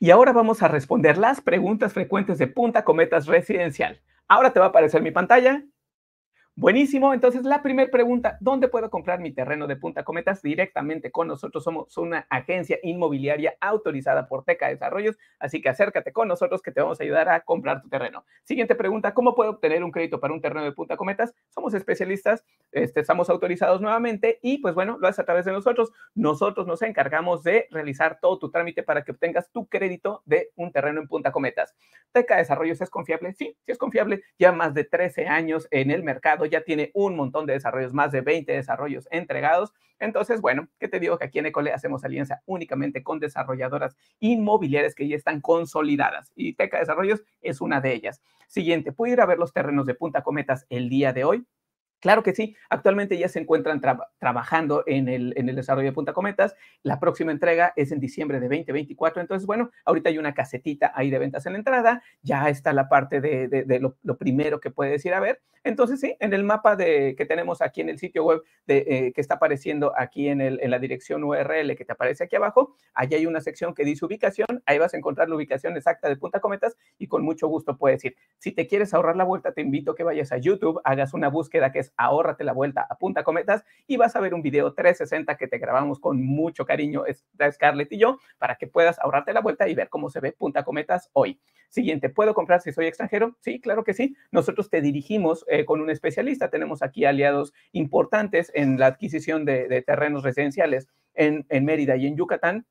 Y ahora vamos a responder las preguntas frecuentes de Punta Cometas Residencial. Ahora te va a aparecer mi pantalla. Buenísimo. Entonces, la primera pregunta, ¿dónde puedo comprar mi terreno de Punta Cometas? Directamente con nosotros. Somos una agencia inmobiliaria autorizada por Teca Desarrollos, así que acércate con nosotros que te vamos a ayudar a comprar tu terreno. Siguiente pregunta, ¿cómo puedo obtener un crédito para un terreno de Punta Cometas? Somos especialistas este, estamos autorizados nuevamente y pues bueno, lo haces a través de nosotros. Nosotros nos encargamos de realizar todo tu trámite para que obtengas tu crédito de un terreno en Punta Cometas. Teca Desarrollos es confiable, sí, sí es confiable, ya más de 13 años en el mercado, ya tiene un montón de desarrollos, más de 20 desarrollos entregados. Entonces, bueno, ¿qué te digo? Que aquí en Ecole hacemos alianza únicamente con desarrolladoras inmobiliarias que ya están consolidadas y Teca Desarrollos es una de ellas. Siguiente, ¿puedo ir a ver los terrenos de Punta Cometas el día de hoy. Claro que sí, actualmente ya se encuentran trabajando en el, en el, desarrollo de Punta Cometas. La próxima entrega es en diciembre de 2024. Entonces, bueno, ahorita hay una casetita ahí de ventas en la entrada. Ya está la parte de, lo, primero que puedes ir a ver. Entonces, sí, en el mapa de, que tenemos aquí en el sitio web de, eh, que está apareciendo aquí en, en la dirección URL que te aparece aquí abajo, allí hay una sección que dice ubicación. Ahí vas a encontrar la ubicación exacta de Punta Cometas y con mucho gusto puedes ir. Si te quieres ahorrar la vuelta, te invito a que vayas a YouTube, hagas una búsqueda que es Ahorrate ahórrate la vuelta, a Punta cometas y vas a ver un video 360 que te grabamos con mucho cariño, Scarlett y yo, para que puedas ahorrarte la vuelta y ver cómo se ve Punta Cometas hoy. Siguiente, ¿puedo comprar si soy extranjero? Sí, claro que sí. Nosotros te dirigimos eh, con un especialista. Tenemos aquí aliados importantes en la adquisición de, terrenos residenciales en Mérida y en Yucatán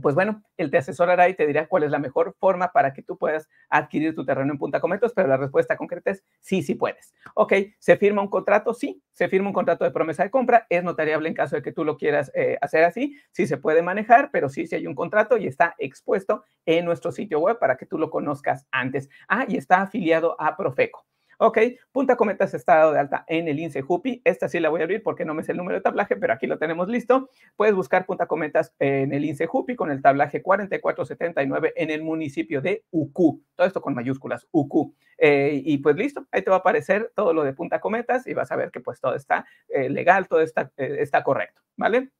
pues bueno, él te asesorará y te dirá cuál es la mejor forma para que tú puedas adquirir tu terreno en Punta Cometos, pero la respuesta concreta es sí, sí puedes. Ok, ¿se firma un contrato? Sí, se firma un contrato de promesa de compra, es notariable en caso de que tú lo quieras eh, hacer así, sí se puede manejar, pero sí, sí hay un contrato y está expuesto en nuestro sitio web para que tú lo conozcas antes. Ah, y está afiliado a Profeco. Ok, Punta Cometas está dado de alta en el INSE Jupi. Esta sí la voy a abrir porque no me sé el número de tablaje, pero aquí lo tenemos listo. Puedes buscar Punta Cometas en el INSE Jupi con el tablaje 4479 en el municipio de UQ. Todo esto con mayúsculas, UQ. Eh, y pues listo, ahí te va a aparecer todo lo de Punta Cometas y vas a ver que pues todo está eh, legal, todo está, eh, está correcto, ¿vale?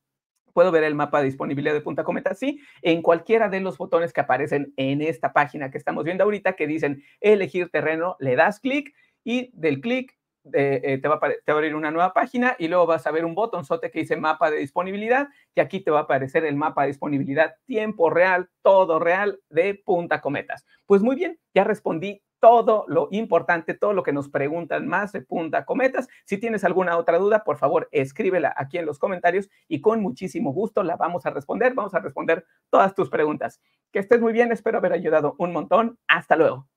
¿Puedo ver el mapa de disponibilidad de Punta Cometa? Sí, en cualquiera de los botones que aparecen en esta página que estamos viendo ahorita, que dicen elegir terreno, le das clic y del clic eh, eh, te, va a te va a abrir una nueva página y luego vas a ver un botonzote que dice mapa de disponibilidad y aquí te va a aparecer el mapa de disponibilidad tiempo real, todo real de Punta Cometas. Pues muy bien, ya respondí todo lo importante, todo lo que nos preguntan más de Punta Cometas. Si tienes alguna otra duda, por favor, escríbela aquí en los comentarios y con muchísimo gusto la vamos a responder. Vamos a responder todas tus preguntas. Que estés muy bien, espero haber ayudado un montón. Hasta luego.